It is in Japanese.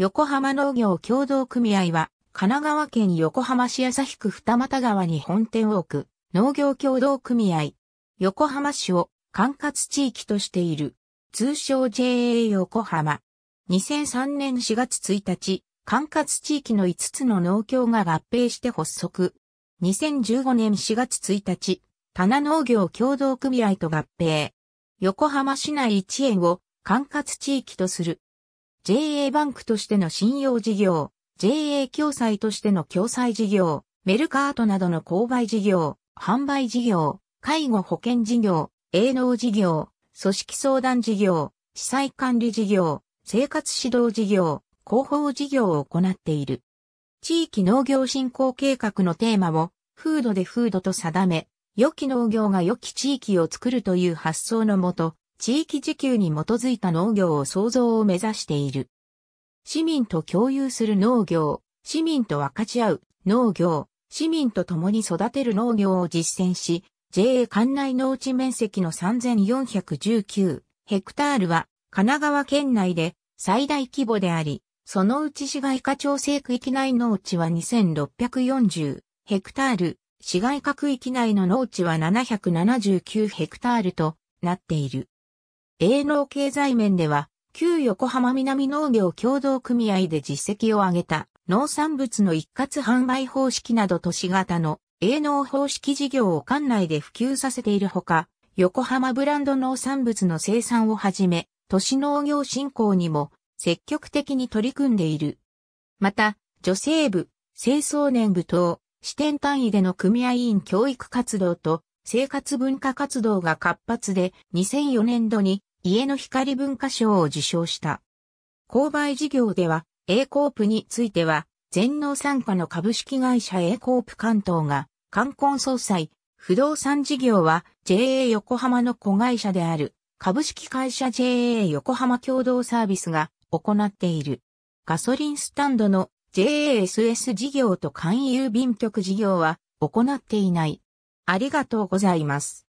横浜農業協同組合は、神奈川県横浜市日区二俣川に本店を置く農業協同組合、横浜市を管轄地域としている、通称 JA 横浜。2003年4月1日、管轄地域の5つの農協が合併して発足。2015年4月1日、棚農業協同組合と合併。横浜市内1円を管轄地域とする。JA バンクとしての信用事業、JA 共済としての共済事業、メルカートなどの購買事業、販売事業、介護保険事業、営農事業、組織相談事業、資裁管理事業、生活指導事業、広報事業を行っている。地域農業振興計画のテーマを、風土で風土と定め、良き農業が良き地域を作るという発想のもと、地域自給に基づいた農業を創造を目指している。市民と共有する農業、市民と分かち合う農業、市民と共に育てる農業を実践し、JA 管内農地面積の3419ヘクタールは神奈川県内で最大規模であり、そのうち市街化調整区域内農地は2640ヘクタール、市街化区域内の農地は779ヘクタールとなっている。営農経済面では、旧横浜南農業協同組合で実績を上げた農産物の一括販売方式など都市型の営農方式事業を管内で普及させているほか、横浜ブランド農産物の生産をはじめ、都市農業振興にも積極的に取り組んでいる。また、女性部、清掃年部等、支店単位での組合員教育活動と生活文化活動が活発で2004年度に家の光文化賞を受賞した。購買事業では、A コープについては、全農参加の株式会社 A コープ関東が、冠婚総裁、不動産事業は JA 横浜の子会社である、株式会社 JA 横浜共同サービスが行っている。ガソリンスタンドの JASS 事業と簡易郵便局事業は行っていない。ありがとうございます。